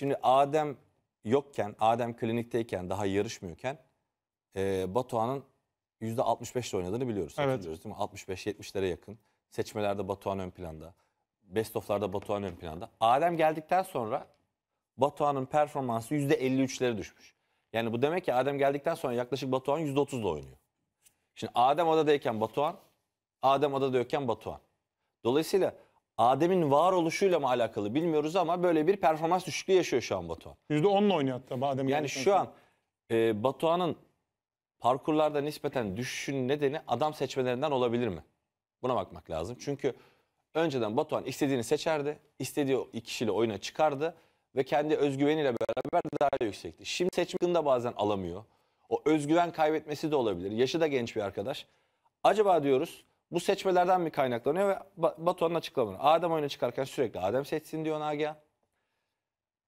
Şimdi Adem yokken, Adem klinikteyken, daha yarışmıyorken e, Batuhan'ın %65 ile oynadığını biliyoruz. Evet. Hatırlıyoruz değil mi? 65-70'lere yakın. Seçmelerde Batuhan ön planda. Best of'larda Batuhan ön planda. Adem geldikten sonra Batuhan'ın performansı %53'lere düşmüş. Yani bu demek ki Adem geldikten sonra yaklaşık Batuhan %30'da oynuyor. Şimdi Adem odadayken Batuhan, Adem odada yokken Batuhan. Dolayısıyla Adem'in varoluşuyla mı alakalı bilmiyoruz ama böyle bir performans düşüklüğü yaşıyor şu an Batuhan. %10'la oynuyor hatta Adem. Yani şu an e, Batuhan'ın parkurlarda nispeten düşüşün nedeni adam seçmelerinden olabilir mi? Buna bakmak lazım. Çünkü önceden Batuhan istediğini seçerdi. istediği kişiyle oyuna çıkardı. Ve kendi özgüveniyle beraber daha yüksekti. Şimdi seçmeyi de bazen alamıyor. O özgüven kaybetmesi de olabilir. Yaşı da genç bir arkadaş. Acaba diyoruz bu seçmelerden mi kaynaklanıyor ve Batuhan'ın açıklamaları. Adem oyuna çıkarken sürekli Adem seçsin diyor Nagihan.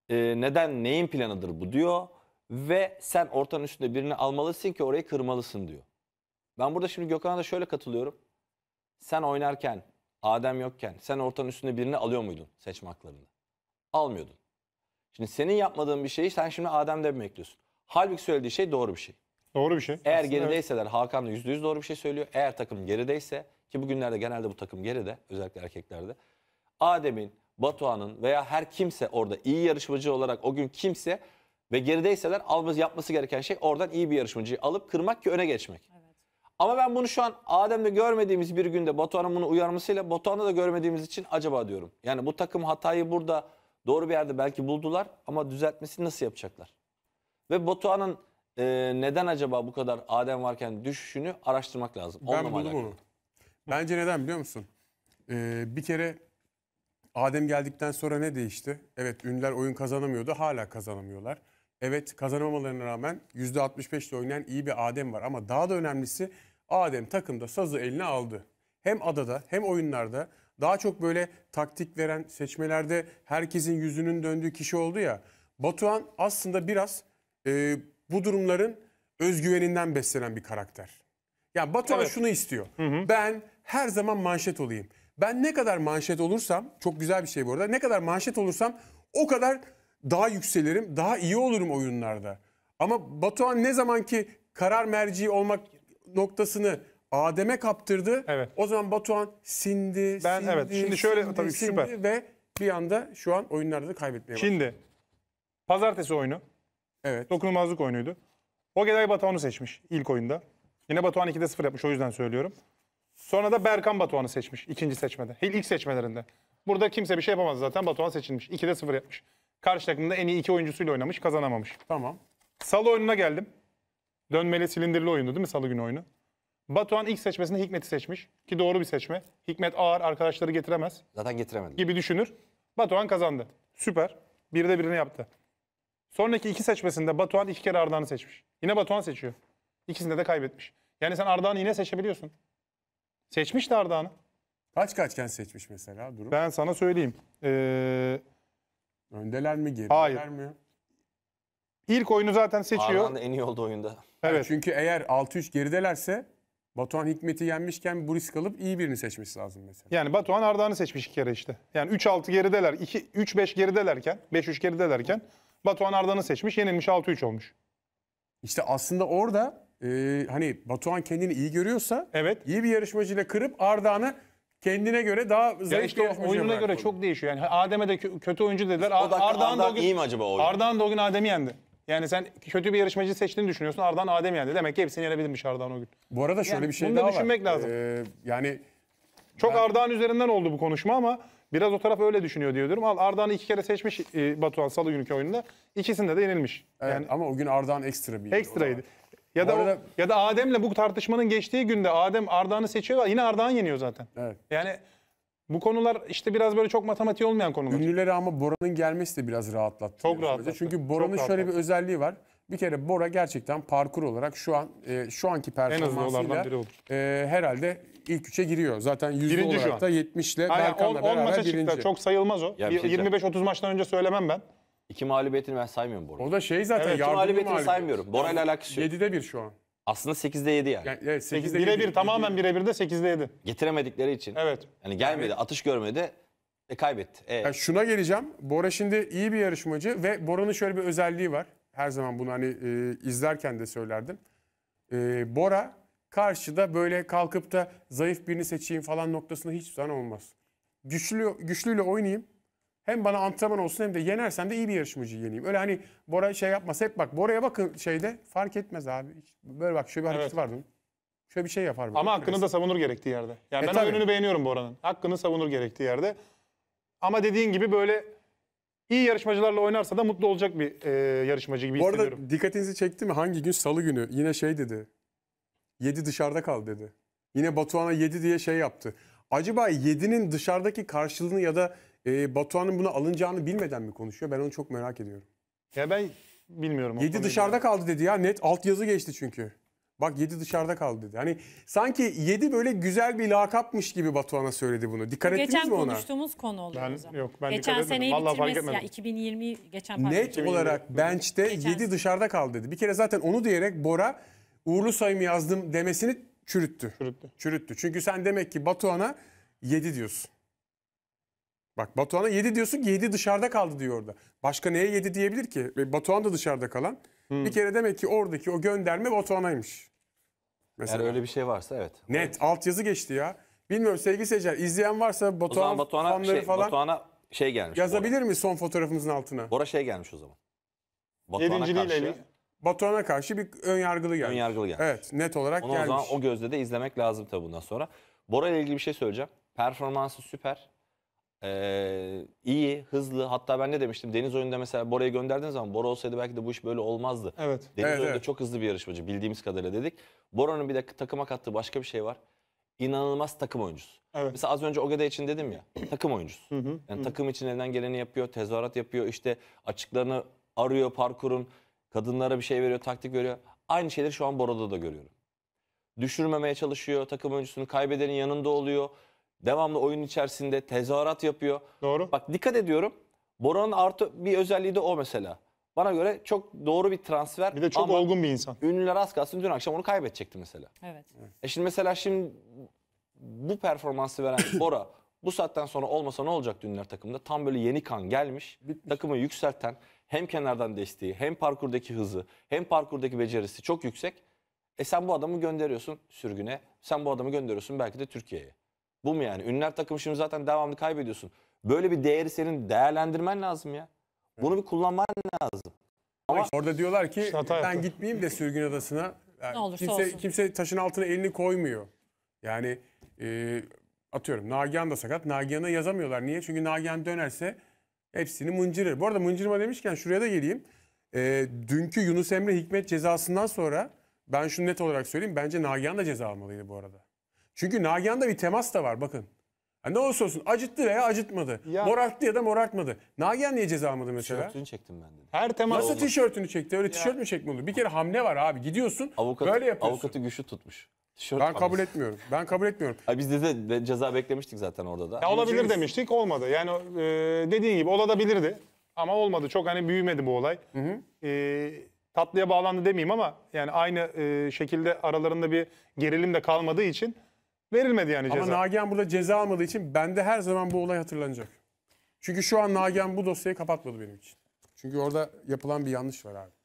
Ee, neden, neyin planıdır bu diyor. Ve sen ortanın üstünde birini almalısın ki orayı kırmalısın diyor. Ben burada şimdi Gökhan'a da şöyle katılıyorum. Sen oynarken, Adem yokken sen ortanın üstünde birini alıyor muydun seçme haklarını? Almıyordun. Şimdi senin yapmadığın bir şeyi sen şimdi Adem'de mi bekliyorsun? Halbuki söylediği şey doğru bir şey. Doğru bir şey. Eğer Aslında gerideyseler evet. Hakan da %100 doğru bir şey söylüyor. Eğer takım gerideyse ki bugünlerde genelde bu takım geride özellikle erkeklerde. Adem'in, Batuhan'ın veya her kimse orada iyi yarışmacı olarak o gün kimse ve gerideyseler alması yapması gereken şey oradan iyi bir yarışmacıyı alıp kırmak ki öne geçmek. Ama ben bunu şu an Adem'de görmediğimiz bir günde Batuhan'ın bunu uyarmasıyla Batuhan'da da görmediğimiz için acaba diyorum. Yani bu takım hatayı burada doğru bir yerde belki buldular ama düzeltmesini nasıl yapacaklar? Ve Batuhan'ın e, neden acaba bu kadar Adem varken düşüşünü araştırmak lazım. Ben Onunla buldum onu. Bence neden biliyor musun? Ee, bir kere Adem geldikten sonra ne değişti? Evet ünlüler oyun kazanamıyordu hala kazanamıyorlar. Evet kazanamamalarına rağmen %65 ile oynayan iyi bir Adem var. Ama daha da önemlisi Adem takımda sazı eline aldı. Hem adada hem oyunlarda daha çok böyle taktik veren seçmelerde herkesin yüzünün döndüğü kişi oldu ya. Batuhan aslında biraz e, bu durumların özgüveninden beslenen bir karakter. Yani Batuhan evet. şunu istiyor. Hı hı. Ben her zaman manşet olayım. Ben ne kadar manşet olursam, çok güzel bir şey bu arada. Ne kadar manşet olursam o kadar daha yükselirim, daha iyi olurum oyunlarda. Ama Batuhan ne zaman ki karar merci olmak noktasını Adem'e kaptırdı. Evet. O zaman Batuhan sindi, ben, sindi, evet. Şimdi şöyle sindi, tabii sindi süper. ve bir anda şu an oyunlarda da kaybetmeye başladı. Şimdi pazartesi oyunu. Evet. Dokunulmazlık oyunuydu. O Ogeday Batuhan'ı seçmiş ilk oyunda. Yine Batuhan 2'de 0 yapmış o yüzden söylüyorum. Sonra da Berkan Batuhan'ı seçmiş ikinci seçmede. İlk seçmelerinde. Burada kimse bir şey yapamaz zaten. Batuhan seçilmiş. 2'de 0 yapmış. Karşı takımda en iyi iki oyuncusuyla oynamış. Kazanamamış. Tamam. Salı oyununa geldim. Dönmeli silindirli oyundu değil mi salı günü oyunu? Batuhan ilk seçmesinde Hikmet'i seçmiş. Ki doğru bir seçme. Hikmet ağır arkadaşları getiremez Zaten getiremedi. gibi düşünür. Batuhan kazandı. Süper. Birde birini yaptı. Sonraki iki seçmesinde Batuhan iki kere Ardahan'ı seçmiş. Yine Batuhan seçiyor. İkisinde de kaybetmiş. Yani sen Ardahan'ı yine seçebiliyorsun. Seçmiş de Ardahan'ı. Kaç kaçken seçmiş mesela durum? Ben sana söyleyeyim. Ee, Öndeler mi geriler Hayır. mi? ilk oyunu zaten seçiyor. Ardahan en iyi oldu oyunda. Evet. Çünkü eğer 6-3 geridelerse Batuhan Hikmet'i yenmişken bu risk alıp iyi birini seçmesi lazım mesela. Yani Batuhan Ardahan'ı seçmiş iki kere işte. Yani 3-6 gerideler, 2 3-5 geridelerken, 5-3 geridelerken Batuhan Arda'nı seçmiş. Yenilmiş 6-3 olmuş. İşte aslında orada e, hani Batuhan kendini iyi görüyorsa evet. iyi bir yarışmacıyla kırıp Arda'nı kendine göre daha zayıf ya işte yarışmacı oyununa göre çok değişiyor. Yani Adem'e de kötü oyuncu dediler. O da Ardahan, gün, iyi mi acaba o gün? Ardahan da o gün Adem'i yendi. Yani sen kötü bir yarışmacı seçtiğini düşünüyorsun. Ardahan Adem'i yendi. Demek ki hepsini yenebilmiş Ardahan o gün. Bu arada şöyle yani, bir şey daha var. Bunu da düşünmek var. lazım. Ee, yani çok ben... Ardahan üzerinden oldu bu konuşma ama Biraz o taraf öyle düşünüyor diye diyorum. Al Ardahan'ı iki kere seçmiş e, Batuhan Salı günkü oyununda. İkisinde de yenilmiş. Evet, yani ama o gün Ardahan ekstra bir Ekstraydı. Ya da arada... ya da Adem'le bu tartışmanın geçtiği günde Adem Ardahan'ı seçiyor ve yine Ardahan yeniyor zaten. Evet. Yani bu konular işte biraz böyle çok matematik olmayan konular. Ünlüleri ama Bora'nın gelmesi de biraz rahatlattı. Çok rahatlattı. Çünkü Bora'nın şöyle bir özelliği var. Bir kere Bora gerçekten parkur olarak şu an e, şu anki performansıyla e, herhalde ilk üçe giriyor. Zaten yüzde birinci olarak da 70 ile Berkan'la beraber 10 maça birinci. Çıktı. Çok sayılmaz o. şey 25-30 maçtan önce söylemem ben. İki mağlubiyetini ben saymıyorum Bora. O da şey zaten evet, yardımcı mağlubiyetini mağlubiyet. saymıyorum. Bora ile alakası yok. 7'de 1 şu an. Aslında 8'de 7 yani. yani evet, 8'de birebir tamamen birebir de 8'de 7. Getiremedikleri için. Evet. Yani gelmedi, atış görmedi. E kaybetti. Evet. Yani şuna geleceğim. Bora şimdi iyi bir yarışmacı ve Bora'nın şöyle bir özelliği var. Her zaman bunu hani e, izlerken de söylerdim. E, Bora Karşıda böyle kalkıp da zayıf birini seçeyim falan noktasında hiç zaman olmaz. Güçlü, güçlüyle oynayayım. Hem bana antrenman olsun hem de yenersen de iyi bir yarışmacı yeneyim. Öyle hani Bora şey yapmaz. Hep bak Bora'ya bakın şeyde fark etmez abi. böyle bak şöyle bir evet. hareketi var bunun. Şöyle bir şey yapar. Ama hakkını da savunur gerektiği yerde. Yani e, ben tabii. oyununu beğeniyorum Bora'nın. Hakkını savunur gerektiği yerde. Ama dediğin gibi böyle iyi yarışmacılarla oynarsa da mutlu olacak bir e, yarışmacı gibi Bu hissediyorum. Bu arada dikkatinizi çekti mi? Hangi gün? Salı günü. Yine şey dedi. 7 dışarıda kal dedi. Yine Batuhan'a 7 diye şey yaptı. Acaba 7'nin dışarıdaki karşılığını ya da e, Batuhan'ın buna alınacağını bilmeden mi konuşuyor? Ben onu çok merak ediyorum. Ya ben bilmiyorum. 7 dışarıda ya. kaldı dedi ya net alt yazı geçti çünkü. Bak 7 dışarıda kaldı dedi. Hani sanki 7 böyle güzel bir lakapmış gibi Batuhan'a söyledi bunu. Dikkat geçen ettiniz mi ona? Geçen konuştuğumuz konu oldu ben, o Yok ben geçen dikkat seneyi Vallahi bitirmesi fark yani 2020 geçen Net 2020, olarak bench'te 7 dışarıda kaldı dedi. Bir kere zaten onu diyerek Bora Uğurlu soyumu yazdım demesini çürüttü. Çürüttü. Çürüttü. Çünkü sen demek ki Batuhan'a 7 diyorsun. Bak Batuhan'a 7 diyorsun ki 7 dışarıda kaldı diyor orada. Başka neye 7 diyebilir ki? Ve Batuhan da dışarıda kalan. Hmm. Bir kere demek ki oradaki o gönderme Batuhan'aymış. Mesela. Eğer öyle bir şey varsa evet. Net evet. altyazı geçti ya. Bilmiyorum sevgili seyirciler izleyen varsa Batuhan Batuhan'a fanları şey, falan Batuhan'a şey gelmiş. Yazabilir mi son fotoğrafımızın altına? Bora şey gelmiş o zaman. Batuhan'a karşı. Batuhan'a karşı bir ön yargılı gelmiş. Ön yargılı gelmiş. Evet net olarak Onu gelmiş. o zaman o gözle de izlemek lazım tabii bundan sonra. Bora ile ilgili bir şey söyleyeceğim. Performansı süper. Ee, iyi, hızlı. Hatta ben ne demiştim? Deniz oyunda mesela Bora'yı gönderdiğiniz zaman Bora olsaydı belki de bu iş böyle olmazdı. Evet. Deniz evet, oyunda evet. çok hızlı bir yarışmacı bildiğimiz kadarıyla dedik. Bora'nın bir de takıma kattığı başka bir şey var. İnanılmaz takım oyuncusu. Evet. Mesela az önce Ogede için dedim ya takım oyuncusu. Hı hı, yani hı. takım için elinden geleni yapıyor, tezahürat yapıyor, işte açıklarını arıyor parkurun. Kadınlara bir şey veriyor, taktik veriyor. Aynı şeyleri şu an Bora'da da görüyorum. Düşürmemeye çalışıyor, takım oyuncusunu kaybedenin yanında oluyor. Devamlı oyun içerisinde tezahürat yapıyor. Doğru. Bak dikkat ediyorum. Bora'nın artı bir özelliği de o mesela. Bana göre çok doğru bir transfer. Bir de çok ama olgun bir insan. Ünlüler az kalsın dün akşam onu kaybedecekti mesela. Evet. E şimdi mesela şimdi bu performansı veren Bora bu saatten sonra olmasa ne olacak dünler takımda? Tam böyle yeni kan gelmiş, takımı yükselten, hem kenardan desteği hem parkurdaki hızı hem parkurdaki becerisi çok yüksek. E sen bu adamı gönderiyorsun sürgüne. Sen bu adamı gönderiyorsun belki de Türkiye'ye. Bu mu yani? Ünler takım şimdi zaten devamlı kaybediyorsun. Böyle bir değeri senin değerlendirmen lazım ya. Bunu bir kullanman lazım. Ama Orada diyorlar ki İşte ben yaptı. gitmeyeyim de sürgün adasına. Yani Ne kimse, olsun. kimse taşın altına elini koymuyor. Yani e, atıyorum Nagihan da sakat. Nagihan'a yazamıyorlar. Niye? Çünkü Nagihan dönerse Hepsini mıncırır. Bu arada mıncırma demişken şuraya da geleyim. E, dünkü Yunus Emre Hikmet cezasından sonra ben şunu net olarak söyleyeyim. Bence Nagihan da ceza almalıydı bu arada. Çünkü Nagihan'da bir temas da var bakın. Ha, ne olursa olsun acıttı veya acıtmadı. Ya. Morarttı ya da morartmadı. Nagihan niye ceza almadı mesela? Tişörtünü çektim ben dedi. Her temas Nasıl olmaz. tişörtünü çekti? Öyle ya. tişört mü çekme Bir kere hamle var abi. Gidiyorsun avukat, böyle yapıyorsun. Avukatı güçlü tutmuş. Tişört Ben kabul etmiyorum. Ben kabul etmiyorum. Ha, biz de, de, de ceza beklemiştik zaten orada da. Ya olabilir demiştik olmadı. Yani e, dediğin gibi olabilirdi ama olmadı. Çok hani büyümedi bu olay. Hı hı. E, tatlıya bağlandı demeyeyim ama yani aynı e, şekilde aralarında bir gerilim de kalmadığı için verilmedi yani ceza. Ama Nagihan burada ceza almadığı için bende her zaman bu olay hatırlanacak. Çünkü şu an Nagihan bu dosyayı kapatmadı benim için. Çünkü orada yapılan bir yanlış var abi.